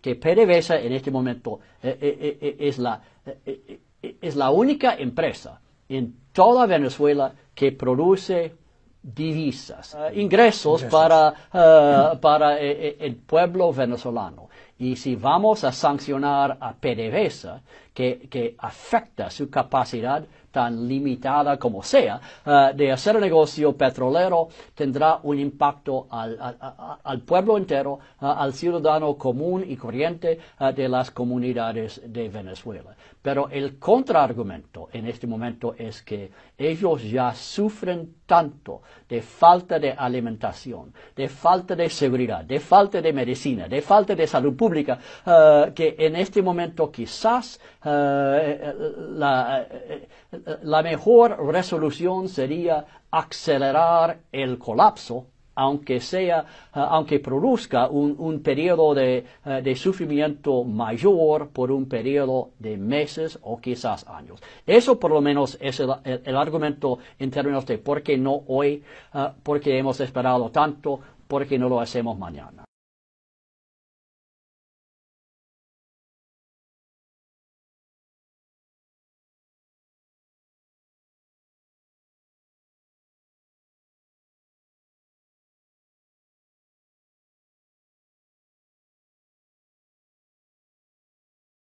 que PDVSA en este momento eh, eh, eh, es la, es la única empresa en toda Venezuela que produce divisas, eh, ingresos, para, eh, eh, el pueblo venezolano. Y si vamos a sancionar a PDVSA, que, afecta su capacidad tan limitada como sea, de hacer negocio petrolero, tendrá un impacto al, al pueblo entero, al ciudadano común y corriente de las comunidades de Venezuela. Pero el contraargumento en este momento es que ellos ya sufren tanto de falta de alimentación, de falta de seguridad, de falta de medicina, de falta de salud pública, eh, que en este momento quizás eh, eh, la, la mejor resolución sería acelerar el colapso aunque sea, eh, aunque produzca un, periodo eh, de, sufrimiento mayor por un periodo de meses o quizás años. Eso por lo menos es el, el argumento en términos de por qué no hoy, eh, por qué hemos esperado tanto, por qué no lo hacemos mañana.